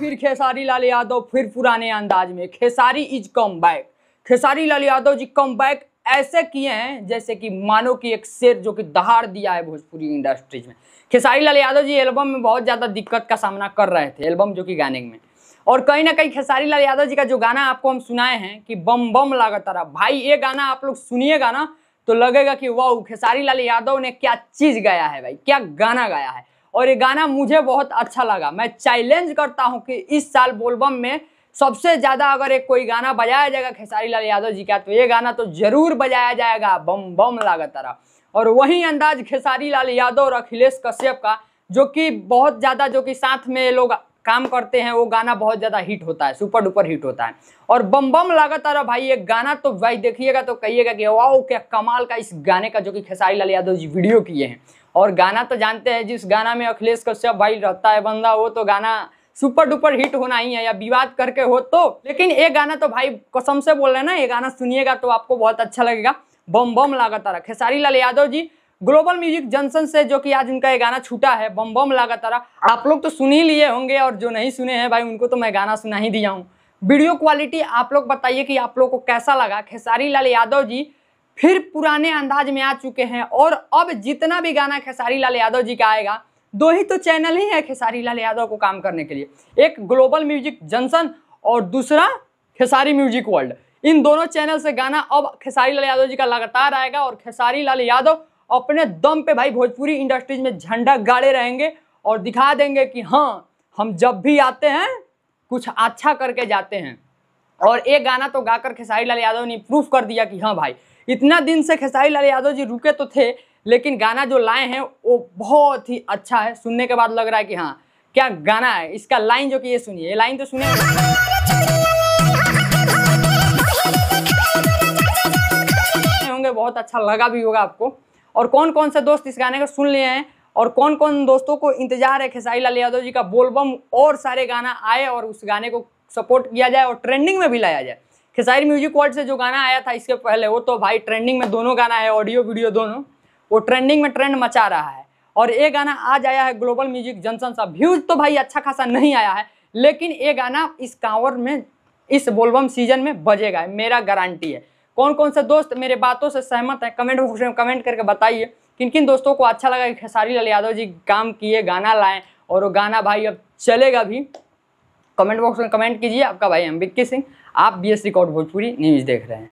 फिर खेसारी लाल यादव फिर पुराने अंदाज में Khesari is come back Khesari Lal Yadav ji come back ऐसे किए हैं जैसे कि मानो कि एक शेर जो कि दहाड़ दिया है भोजपुरी इंडस्ट्रीज में खेसारी लाल यादव जी एल्बम में बहुत ज़्यादा दिक्कत का सामना कर रहे थे एल्बम जो कि गाने में और कहीं ना कहीं खेसारी लाल यादव जी का जो गाना आपको हम सुनाए हैं कि बम बम लागत रहा भाई ये गाना आप लोग सुनिएगा ना तो लगेगा कि वाह खेसारी लाल यादव ने क्या चीज़ गाया है भाई क्या गाना गाया है और ये गाना मुझे बहुत अच्छा लगा मैं चैलेंज करता हूँ कि इस साल बोलबम में सबसे ज़्यादा अगर एक कोई गाना बजाया जाएगा खेसारी लाल यादव जी का तो ये गाना तो जरूर बजाया जाएगा बम बम लागत और वही अंदाज खेसारी लाल यादव और अखिलेश कश्यप का जो कि बहुत ज़्यादा जो कि साथ में ये लोग काम करते हैं वो गाना बहुत ज़्यादा हिट होता है सुपर डुपर हिट होता है और बम बम लगातार भाई ये गाना तो भाई देखिएगा तो कहिएगा कि वाओ क्या कमाल का इस गाने का जो कि खेसारी लाल यादव जी वीडियो किए हैं और गाना तो जानते हैं जिस गाना में अखिलेश कश्यप भाई रहता है बंदा वो तो गाना सुपर डुपर हिट होना ही है या विवाद करके हो तो लेकिन ये गाना तो भाई कसम से बोल रहे हैं ना ये गाना सुनिएगा तो आपको बहुत अच्छा लगेगा बम बम लगातार Khesari Lal Yadav ji global music junction से जो कि आज इनका ये गाना छूटा है बम बम लगातार आप लोग तो सुन ही लिए होंगे और जो नहीं सुने हैं भाई उनको तो मैं गाना सुना ही दिया हूँ वीडियो क्वालिटी आप लोग बताइए कि आप लोग को कैसा लगा खेसारी लाल यादव जी फिर पुराने अंदाज में आ चुके हैं और अब जितना भी गाना खेसारी लाल यादव जी का आएगा दो ही तो चैनल ही है खेसारी लाल यादव को काम करने के लिए एक ग्लोबल म्यूजिक जंक्शन और दूसरा खेसारी म्यूजिक वर्ल्ड इन दोनों चैनल से गाना अब खेसारी लाल यादव जी का लगातार आएगा और खेसारी लाल यादव अपने दम पे भाई भोजपुरी इंडस्ट्रीज में झंडा गाड़े रहेंगे और दिखा देंगे कि हाँ हम जब भी आते हैं कुछ अच्छा करके जाते हैं और एक गाना तो गाकर खेसारी लाल यादव ने प्रूफ कर दिया कि हाँ भाई इतना दिन से खेसारी लाल यादव जी रुके तो थे लेकिन गाना जो लाए हैं वो बहुत ही अच्छा है सुनने के बाद लग रहा है कि हाँ क्या गाना है इसका लाइन जो कि ये सुनिए ये लाइन तो सुने होंगे बहुत अच्छा लगा भी होगा आपको और कौन कौन से दोस्त इस गाने को सुन लिए हैं और कौन कौन दोस्तों को इंतजार है खेसारी लाल यादव जी का बोलबम और सारे गाना आए और उस गाने को सपोर्ट किया जाए और ट्रेंडिंग में भी लाया जाए खेसारी म्यूजिक वर्ल्ड से जो गाना आया था इसके पहले वो तो भाई ट्रेंडिंग में दोनों गाना है ऑडियो वीडियो दोनों वो ट्रेंडिंग में ट्रेंड मचा रहा है और ये गाना आज आया है ग्लोबल म्यूजिक जनसन सा व्यूज तो भाई अच्छा खासा नहीं आया है लेकिन ये गाना इस कांवर में इस बोलबम सीजन में बजेगा मेरा गारंटी है कौन कौन से दोस्त मेरे बातों से सहमत हैं कमेंट बॉक्स में कमेंट करके बताइए किन किन दोस्तों को अच्छा लगा कि खेसारी लाल यादव जी काम किए गाना लाएँ और वो गाना भाई अब चलेगा भी कमेंट बॉक्स में कमेंट कीजिए आपका भाई एम सिंह आप B S record Bhojpuri news देख रहे हैं